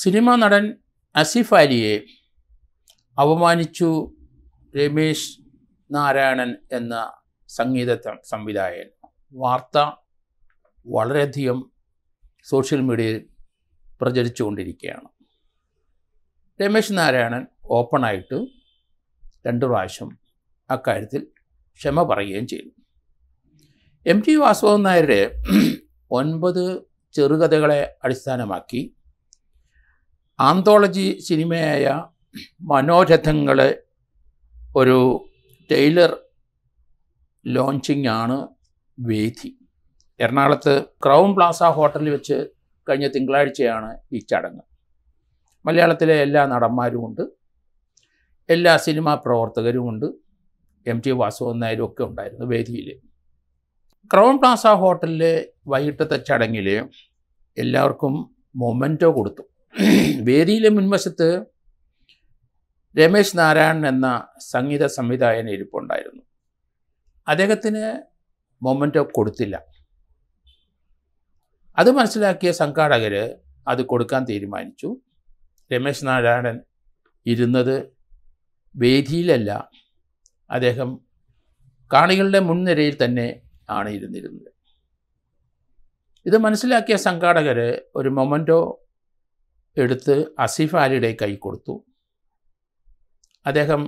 cinema നടൻ അസിഫ് അലിയെ അവമാനിച്ചു രമേശ് നാരായണൻ എന്ന സംഗീത സംവിധായകൻ വാർത്ത വളരെയധികം സോഷ്യൽ മീഡിയയിൽ പ്രചരിച്ചുകൊണ്ടിരിക്കുകയാണ് രമേശ് നാരായണൻ ഓപ്പണായിട്ട് രണ്ട് പ്രാവശ്യം അക്കാര്യത്തിൽ ക്ഷമ പറയുകയും ചെയ്തു എം ടി വാസുദേവൻ നായരുടെ ഒൻപത് ചെറുകഥകളെ അടിസ്ഥാനമാക്കി ആന്തോളജി സിനിമയായ മനോരഥങ്ങളെ ഒരു ടൈലർ ലോഞ്ചിങ് ആണ് വേദി എറണാകുളത്ത് ക്രൗൺ പ്ലാസ ഹോട്ടലിൽ വെച്ച് കഴിഞ്ഞ തിങ്കളാഴ്ചയാണ് ഈ ചടങ്ങ് മലയാളത്തിലെ എല്ലാ നടന്മാരുമുണ്ട് എല്ലാ സിനിമാ പ്രവർത്തകരുമുണ്ട് എം ടി വാസുവൻ നായരും ഒക്കെ ഉണ്ടായിരുന്നു വേദിയിൽ ക്രൗൺ പ്ലാസ ഹോട്ടലിലെ വൈകിട്ടത്തെ ചടങ്ങിൽ എല്ലാവർക്കും മൊമെൻറ്റോ കൊടുത്തു വേദിയിലെ മുൻവശത്ത് രമേശ് നാരായണൻ എന്ന സംഗീത സംവിധായകൻ ഇരിപ്പുണ്ടായിരുന്നു അദ്ദേഹത്തിന് മൊമെൻ്റ് കൊടുത്തില്ല അത് മനസ്സിലാക്കിയ സംഘാടകർ അത് കൊടുക്കാൻ തീരുമാനിച്ചു രമേശ് നാരായണൻ ഇരുന്നത് വേദിയിലല്ല അദ്ദേഹം കാണികളുടെ മുൻനിരയിൽ തന്നെ ആണ് ഇരുന്നിരുന്നത് ഇത് മനസ്സിലാക്കിയ സംഘാടകർ ഒരു മൊമെൻറ്റോ എടുത്ത് അസിഫ് ആലിയുടെ കൈ കൊടുത്തു അദ്ദേഹം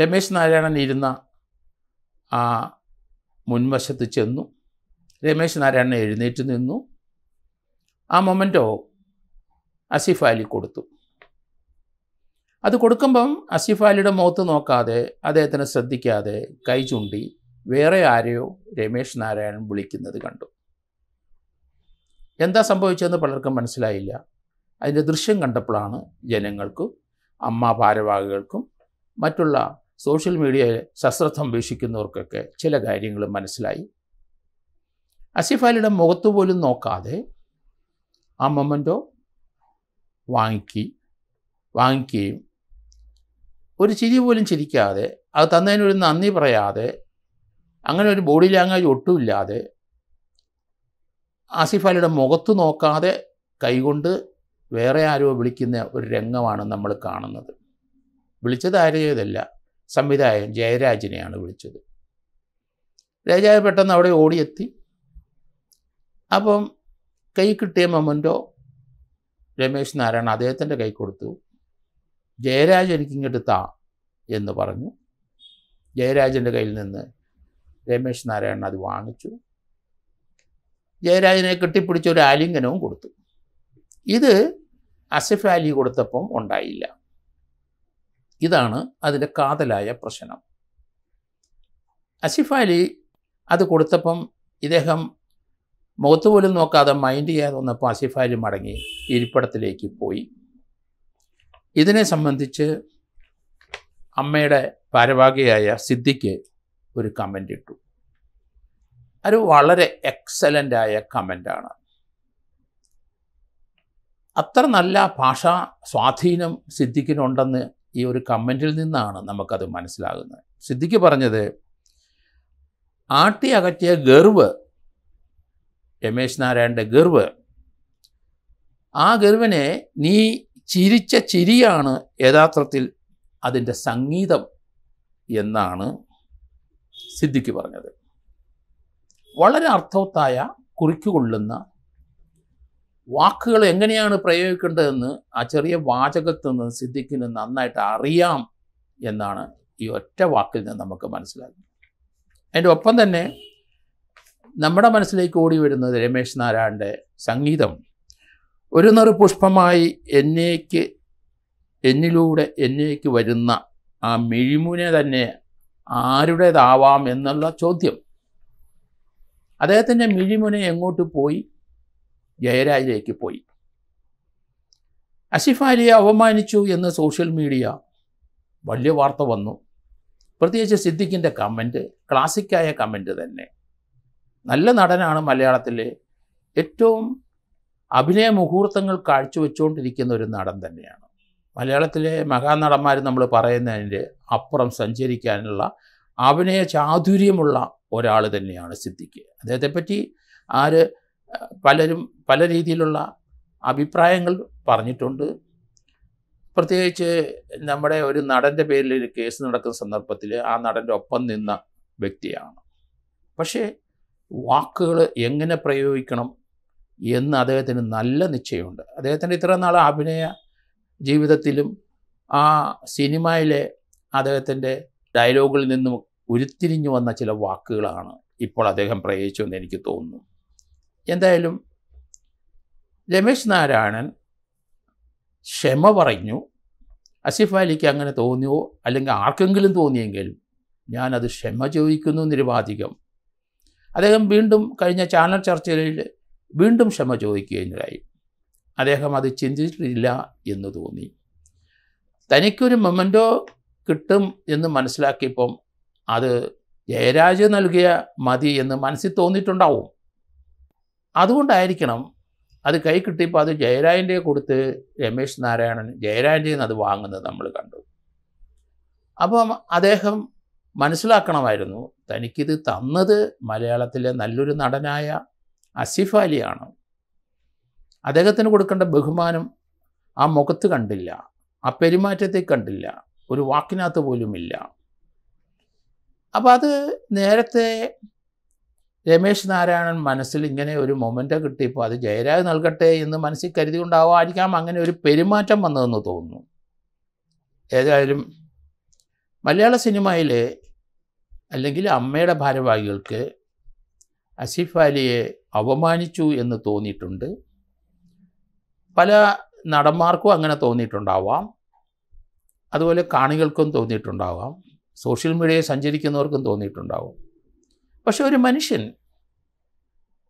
രമേശ് നാരായണൻ ഇരുന്ന ആ മുൻവശത്ത് ചെന്നു രമേശ് നാരായണൻ എഴുന്നേറ്റ് നിന്നു ആ മൊമെൻറ്റോ അസിഫ് അലി കൊടുത്തു അത് കൊടുക്കുമ്പം അസിഫ് അലിയുടെ മുഖത്ത് നോക്കാതെ അദ്ദേഹത്തിനെ ശ്രദ്ധിക്കാതെ കൈ ചൂണ്ടി വേറെ ആരെയോ രമേശ് നാരായണൻ വിളിക്കുന്നത് കണ്ടു എന്താ സംഭവിച്ചതെന്ന് പലർക്കും മനസ്സിലായില്ല അതിൻ്റെ ദൃശ്യം കണ്ടപ്പോഴാണ് ജനങ്ങൾക്കും അമ്മ ഭാരവാഹികൾക്കും മറ്റുള്ള സോഷ്യൽ മീഡിയയിൽ സശ്രദ്ധം വീക്ഷിക്കുന്നവർക്കൊക്കെ ചില കാര്യങ്ങൾ മനസ്സിലായി അസിഫ് അലിയുടെ മുഖത്ത് പോലും നോക്കാതെ ആ മൊമെൻറ്റോ വാങ്ങിക്കി വാങ്ങിക്കുകയും ഒരു ചിരി പോലും ചിരിക്കാതെ അത് തന്നതിനൊരു നന്ദി പറയാതെ അങ്ങനെ ഒരു ബോഡി ലാംഗ്വേജ് ഒട്ടുമില്ലാതെ ആസിഫ് അലിയുടെ മുഖത്ത് നോക്കാതെ കൈകൊണ്ട് വേറെ ആരോ വിളിക്കുന്ന ഒരു രംഗമാണ് നമ്മൾ കാണുന്നത് വിളിച്ചത് ആരെയതല്ല സംവിധായകൻ ജയരാജിനെയാണ് വിളിച്ചത് രാജാവ് പെട്ടെന്ന് അവിടെ ഓടിയെത്തി അപ്പം കൈ കിട്ടിയ മൊമെൻറ്റോ രമേശ് നാരായണ അദ്ദേഹത്തിൻ്റെ കൈ കൊടുത്തു ജയരാജ് എനിക്കിങ്ങോട്ട് താ എന്ന് പറഞ്ഞു ജയരാജൻ്റെ കയ്യിൽ നിന്ന് രമേശ് നാരായണൻ അത് വാങ്ങിച്ചു ജയരാജനെ കെട്ടിപ്പിടിച്ച ഒരു ആലിംഗനവും കൊടുത്തു ഇത് അസിഫ് അലി കൊടുത്തപ്പം ഉണ്ടായില്ല ഇതാണ് അതിൻ്റെ കാതലായ പ്രശ്നം അസിഫ് അലി അത് കൊടുത്തപ്പം ഇദ്ദേഹം മുഖത്ത് പോലും നോക്കാതെ മൈൻഡ് ചെയ്യാതെ വന്നപ്പോൾ അസിഫ് അലി മടങ്ങി ഇരിപ്പിടത്തിലേക്ക് പോയി ഇതിനെ സംബന്ധിച്ച് അമ്മയുടെ ഭാരവാഹിയായ സിദ്ധിക്ക് ഒരു കമൻ്റ് ഇട്ടു ഒരു വളരെ എക്സലൻ്റായ കമൻ്റാണ് അത്ര നല്ല ഭാഷാ സ്വാധീനം സിദ്ധിക്കിനുണ്ടെന്ന് ഈ ഒരു കമൻറ്റിൽ നിന്നാണ് നമുക്കത് മനസ്സിലാകുന്നത് സിദ്ധിക്ക് പറഞ്ഞത് ആട്ടി അകറ്റിയ ഗർവ് രമേശ് നാരായണൻ്റെ ഗർവ് ആ ഗർവിനെ നീ ചിരിച്ച ചിരിയാണ് യഥാർത്ഥത്തിൽ അതിൻ്റെ സംഗീതം എന്നാണ് സിദ്ധിക്ക് പറഞ്ഞത് വളരെ അർത്ഥവത്തായ കുറിക്കുകൊള്ളുന്ന വാക്കുകൾ എങ്ങനെയാണ് പ്രയോഗിക്കേണ്ടതെന്ന് ആ ചെറിയ വാചകത്തിൽ നിന്ന് സിദ്ദിഖിന് നന്നായിട്ട് അറിയാം എന്നാണ് ഈ ഒറ്റ വാക്കിൽ നിന്ന് നമുക്ക് മനസ്സിലാകുന്നത് അതിൻ്റെ ഒപ്പം തന്നെ നമ്മുടെ മനസ്സിലേക്ക് ഓടി വരുന്നത് രമേശ് നാരായണൻ്റെ സംഗീതം ഒരു നിറു പുഷ്പമായി എന്നേക്ക് എന്നിലൂടെ എന്നേക്ക് വരുന്ന ആ മിഴിമുനെ തന്നെ ആരുടേതാവാം എന്നുള്ള ചോദ്യം അദ്ദേഹത്തിൻ്റെ മിഴിമുനെ എങ്ങോട്ട് പോയി ജയരാജിലേക്ക് പോയി അസിഫ് അലിയെ അപമാനിച്ചു എന്ന് സോഷ്യൽ മീഡിയ വലിയ വാർത്ത വന്നു പ്രത്യേകിച്ച് സിദ്ദിഖിൻ്റെ കമൻറ്റ് ക്ലാസിക്കായ കമൻറ്റ് തന്നെ നല്ല നടനാണ് മലയാളത്തിലെ ഏറ്റവും അഭിനയ മുഹൂർത്തങ്ങൾ കാഴ്ചവെച്ചുകൊണ്ടിരിക്കുന്ന ഒരു നടൻ തന്നെയാണ് മലയാളത്തിലെ മഹാനടന്മാർ നമ്മൾ പറയുന്നതിൻ്റെ അപ്പുറം സഞ്ചരിക്കാനുള്ള അഭിനയ ചാതുര്യമുള്ള ഒരാൾ തന്നെയാണ് സിദ്ദിഖ് അദ്ദേഹത്തെപ്പറ്റി ആര് പലരും പല രീതിയിലുള്ള അഭിപ്രായങ്ങൾ പറഞ്ഞിട്ടുണ്ട് പ്രത്യേകിച്ച് നമ്മുടെ ഒരു നടൻ്റെ പേരിൽ ഒരു കേസ് നടക്കുന്ന സന്ദർഭത്തിൽ ആ നടൻ്റെ ഒപ്പം നിന്ന വ്യക്തിയാണ് പക്ഷേ വാക്കുകൾ എങ്ങനെ പ്രയോഗിക്കണം എന്ന് അദ്ദേഹത്തിന് നല്ല നിശ്ചയമുണ്ട് അദ്ദേഹത്തിൻ്റെ ഇത്ര നാൾ അഭിനയ ജീവിതത്തിലും ആ സിനിമയിലെ അദ്ദേഹത്തിൻ്റെ ഡയലോഗിൽ നിന്നും ഉരുത്തിരിഞ്ഞു വന്ന ചില വാക്കുകളാണ് ഇപ്പോൾ അദ്ദേഹം പ്രയോഗിച്ചു എന്ന് എനിക്ക് തോന്നുന്നു എന്തായാലും രമേശ് നാരായണൻ ക്ഷമ പറഞ്ഞു അസിഫ് അലിക്ക് അങ്ങനെ തോന്നിയോ അല്ലെങ്കിൽ ആർക്കെങ്കിലും തോന്നിയെങ്കിലും ഞാനത് ക്ഷമ ചോദിക്കുന്നു നിരുപാധികം അദ്ദേഹം വീണ്ടും കഴിഞ്ഞ ചാനൽ ചർച്ചയിൽ വീണ്ടും ക്ഷമ ചോദിക്കുകയായി അദ്ദേഹം അത് ചിന്തിച്ചിട്ടില്ല എന്ന് തോന്നി തനിക്കൊരു മൊമെൻറ്റോ കിട്ടും എന്ന് മനസ്സിലാക്കിയപ്പം അത് ജയരാജ് നൽകിയ മതി എന്ന് മനസ്സിൽ തോന്നിയിട്ടുണ്ടാവും അതുകൊണ്ടായിരിക്കണം അത് കൈ കിട്ടിയപ്പോൾ അത് ജയരാജൻ്റെ കൊടുത്ത് രമേശ് നാരായണൻ ജയരാജൻ്റെ അത് വാങ്ങുന്നത് നമ്മൾ കണ്ടു അപ്പം അദ്ദേഹം മനസ്സിലാക്കണമായിരുന്നു തനിക്കിത് തന്നത് മലയാളത്തിലെ നല്ലൊരു നടനായ അസിഫ് അലിയാണ് അദ്ദേഹത്തിന് കൊടുക്കേണ്ട ബഹുമാനം ആ മുഖത്ത് കണ്ടില്ല ആ പെരുമാറ്റത്തെ കണ്ടില്ല ഒരു വാക്കിനകത്ത് പോലുമില്ല അപ്പോൾ അത് നേരത്തെ രമേശ് നാരായണൻ മനസ്സിൽ ഇങ്ങനെ ഒരു മൊമെൻ്റ് കിട്ടിയപ്പോൾ അത് ജയരാജ് നൽകട്ടെ എന്ന് മനസ്സിൽ കരുതിക്കൊണ്ടാവാതിരിക്കാം അങ്ങനെ ഒരു പെരുമാറ്റം വന്നതെന്ന് തോന്നുന്നു ഏതായാലും മലയാള സിനിമയിൽ അല്ലെങ്കിൽ അമ്മയുടെ ഭാരവാഹികൾക്ക് അസിഫ് അലിയെ അവമാനിച്ചു എന്ന് തോന്നിയിട്ടുണ്ട് പല നടന്മാർക്കും അങ്ങനെ തോന്നിയിട്ടുണ്ടാവാം അതുപോലെ കാണികൾക്കും തോന്നിയിട്ടുണ്ടാവാം സോഷ്യൽ മീഡിയയിൽ സഞ്ചരിക്കുന്നവർക്കും തോന്നിയിട്ടുണ്ടാവും പക്ഷെ ഒരു മനുഷ്യൻ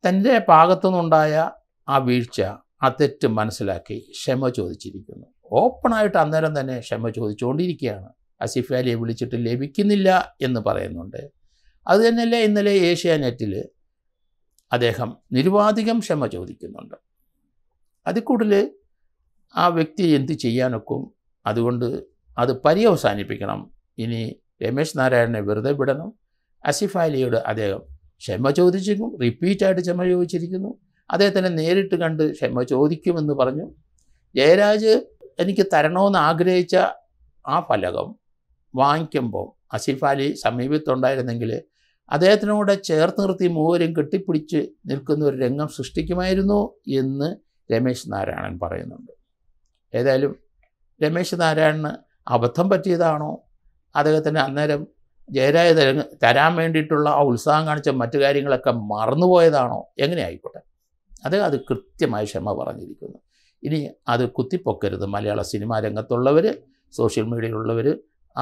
തൻ്റെ ഭാഗത്തുനിന്നുണ്ടായ ആ വീഴ്ച ആ തെറ്റ് മനസ്സിലാക്കി ക്ഷമ ചോദിച്ചിരിക്കുന്നു ഓപ്പണായിട്ട് അന്നേരം തന്നെ ക്ഷമ ചോദിച്ചുകൊണ്ടിരിക്കുകയാണ് അസിഫ് അലിയെ വിളിച്ചിട്ട് ലഭിക്കുന്നില്ല എന്ന് പറയുന്നുണ്ട് അത് തന്നെയല്ലേ ഇന്നലെ ഏഷ്യാനെറ്റിൽ അദ്ദേഹം നിരുവാധികം ക്ഷമ ചോദിക്കുന്നുണ്ട് അതിൽ കൂടുതൽ ആ വ്യക്തി എന്ത് ചെയ്യാനൊക്കും അതുകൊണ്ട് അത് പര്യവസാനിപ്പിക്കണം ഇനി രമേശ് നാരായണനെ വെറുതെ വിടണം അസിഫ് അലിയോട് അദ്ദേഹം ക്ഷമ ചോദിച്ചിരിക്കും റിപ്പീറ്റായിട്ട് ക്ഷമ ചോദിച്ചിരിക്കുന്നു അദ്ദേഹത്തിനെ നേരിട്ട് കണ്ട് ക്ഷമ ചോദിക്കുമെന്ന് പറഞ്ഞു ജയരാജ് എനിക്ക് തരണമെന്ന് ആഗ്രഹിച്ച ആ ഫലകം വാങ്ങിക്കുമ്പോൾ അസിഫ് അലി സമീപത്തുണ്ടായിരുന്നെങ്കിൽ അദ്ദേഹത്തിനോട് ചേർത്ത് നിർത്തി മൂവരും കെട്ടിപ്പിടിച്ച് നിൽക്കുന്ന ഒരു രംഗം സൃഷ്ടിക്കുമായിരുന്നു എന്ന് രമേശ് നാരായണൻ പറയുന്നുണ്ട് ഏതായാലും രമേശ് നാരായണന് അബദ്ധം പറ്റിയതാണോ അദ്ദേഹത്തിന് അന്നേരം ജയരായ തരാൻ വേണ്ടിയിട്ടുള്ള ആ ഉത്സാഹം കാണിച്ച മറ്റു കാര്യങ്ങളൊക്കെ മറന്നുപോയതാണോ എങ്ങനെ ആയിക്കോട്ടെ അത് അത് കൃത്യമായ ക്ഷമ പറഞ്ഞിരിക്കുന്നു ഇനി അത് കുത്തിപ്പൊക്കരുത് മലയാള സിനിമാ രംഗത്തുള്ളവർ സോഷ്യൽ മീഡിയയിലുള്ളവർ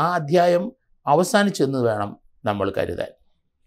ആ അധ്യായം അവസാനിച്ചെന്ന് വേണം നമ്മൾ കരുതാൻ